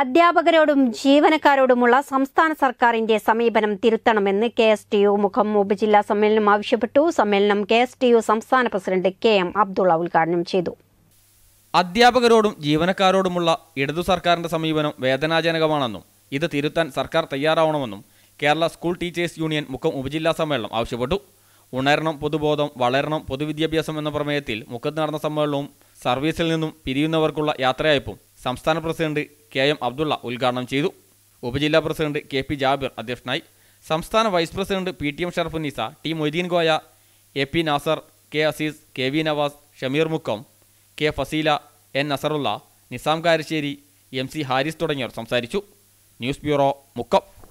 അധ്യാപകരോടും ജീവനക്കാരോടുമുള്ള സംസ്ഥാന സർക്കാരിന്റെ സമീപനം തിരുത്തണമെന്ന് കെ എസ് ടി യു മുഖം ഉപജില്ലാ സമ്മേളനം ആവശ്യപ്പെട്ടു സമ്മേളനം കെ എസ് ടി യു സംസ്ഥാന പ്രസിഡന്റ് കെ എം അബ്ദുള്ള ഉദ്ഘാടനം ചെയ്തു അധ്യാപകരോടും ജീവനക്കാരോടുമുള്ള ഇടതു സർക്കാരിന്റെ സമീപനം വേദനാജനകമാണെന്നും ഇത് തിരുത്താൻ സർക്കാർ തയ്യാറാവണമെന്നും കേരള സ്കൂൾ ടീച്ചേഴ്സ് യൂണിയൻ മുഖം ഉപജില്ലാ സമ്മേളനം ആവശ്യപ്പെട്ടു ഉണരണം പൊതുബോധം വളരണം പൊതുവിദ്യാഭ്യാസം എന്ന പ്രമേയത്തിൽ മുഖത്ത് നടന്ന സമ്മേളനവും സർവീസിൽ നിന്നും പിരിയുന്നവർക്കുള്ള യാത്രയയപ്പും സംസ്ഥാന പ്രസിഡന്റ് കെ എം അബ്ദുള്ള ഉദ്ഘാടനം ചെയ്തു ഉപജില്ലാ പ്രസിഡന്റ് കെ പി ജാബിർ അധ്യക്ഷനായി സംസ്ഥാന vice president P T M Sharafunneesa T Moideen Goya A P Nasar K Aziz K V Navas Shameer Mukkam K Fasila N Nasarulla Nisam Karassery M C Haris തുടങ്ങിയവർ സംസാരിച്ചു ന്യൂസ് ബ്യൂറോ മുക്കം